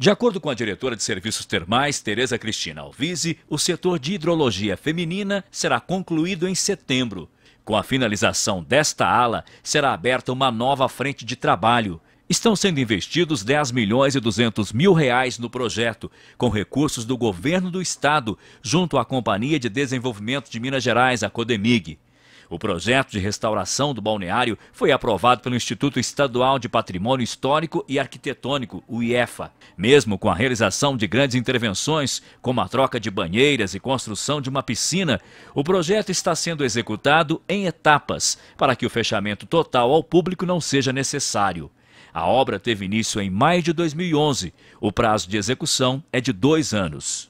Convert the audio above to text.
De acordo com a diretora de Serviços Termais, Tereza Cristina Alvise, o setor de hidrologia feminina será concluído em setembro. Com a finalização desta ala, será aberta uma nova frente de trabalho. Estão sendo investidos 10 milhões e 200 mil reais no projeto, com recursos do governo do estado, junto à Companhia de Desenvolvimento de Minas Gerais, a Codemig. O projeto de restauração do balneário foi aprovado pelo Instituto Estadual de Patrimônio Histórico e Arquitetônico, o IEFA. Mesmo com a realização de grandes intervenções, como a troca de banheiras e construção de uma piscina, o projeto está sendo executado em etapas para que o fechamento total ao público não seja necessário. A obra teve início em maio de 2011. O prazo de execução é de dois anos.